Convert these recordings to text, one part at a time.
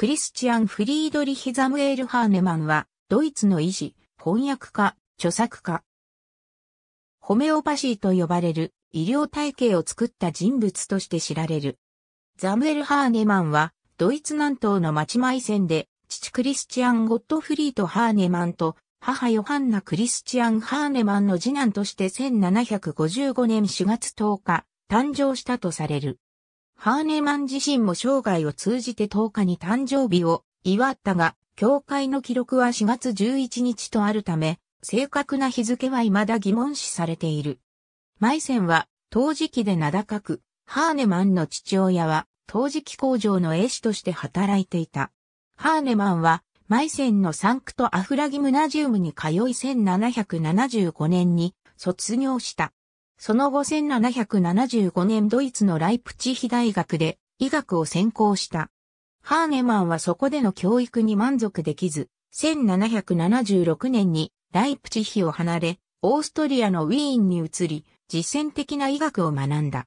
クリスチアン・フリードリヒ・ザムエール・ハーネマンは、ドイツの医師、翻訳家、著作家。ホメオパシーと呼ばれる医療体系を作った人物として知られる。ザムエル・ハーネマンは、ドイツ南東の町埋線で、父クリスチアン・ゴットフリート・ハーネマンと、母ヨハンナ・クリスチアン・ハーネマンの次男として1755年4月10日、誕生したとされる。ハーネマン自身も生涯を通じて10日に誕生日を祝ったが、教会の記録は4月11日とあるため、正確な日付は未だ疑問視されている。マイセンは、陶磁器で名高く、ハーネマンの父親は、陶磁器工場の絵師として働いていた。ハーネマンは、マイセンのサンクトアフラギムナジウムに通い1775年に卒業した。その後1775年ドイツのライプチヒ大学で医学を専攻した。ハーネマンはそこでの教育に満足できず、1776年にライプチヒを離れ、オーストリアのウィーンに移り、実践的な医学を学んだ。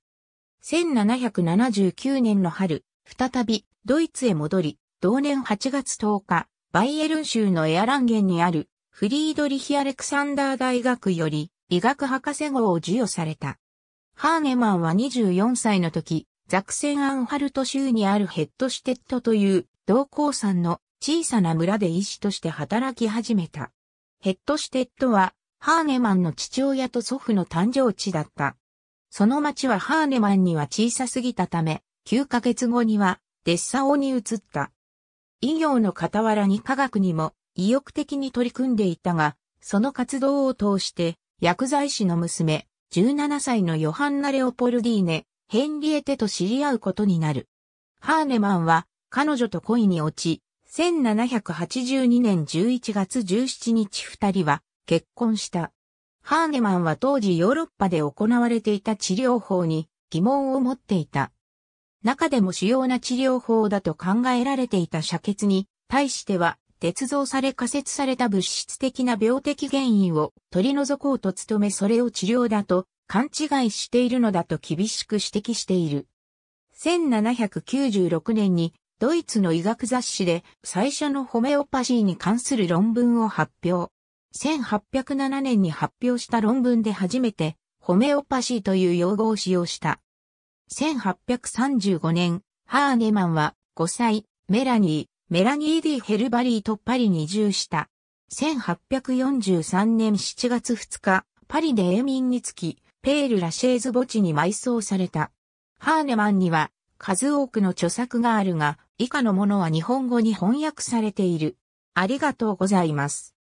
1779年の春、再びドイツへ戻り、同年8月10日、バイエルン州のエアランゲンにあるフリードリヒ・アレクサンダー大学より医学博士号を授与された。ハーネマンは24歳の時、ザクセンアンハルト州にあるヘッドシュテットという同鉱山の小さな村で医師として働き始めた。ヘッドシュテットはハーネマンの父親と祖父の誕生地だった。その町はハーネマンには小さすぎたため、9ヶ月後にはデッサオに移った。医業の傍らに科学にも意欲的に取り組んでいたが、その活動を通して薬剤師の娘、17歳のヨハンナ・レオポルディーネ、ヘンリエテと知り合うことになる。ハーネマンは彼女と恋に落ち、1782年11月17日二人は結婚した。ハーネマンは当時ヨーロッパで行われていた治療法に疑問を持っていた。中でも主要な治療法だと考えられていた射血に対しては捏造され仮説された物質的な病的原因を取り除こうと努めそれを治療だと勘違いしているのだと厳しく指摘している。1796年にドイツの医学雑誌で最初のホメオパシーに関する論文を発表。1807年に発表した論文で初めてホメオパシーという用語を使用した。1835年、ハーネマンは5歳、メラニー、メラニー・ディ・ヘルバリーとパリに移住した。1843年7月2日、パリで永眠につき、ペール・ラシェーズ墓地に埋葬された。ハーネマンには、数多くの著作があるが、以下のものは日本語に翻訳されている。ありがとうございます。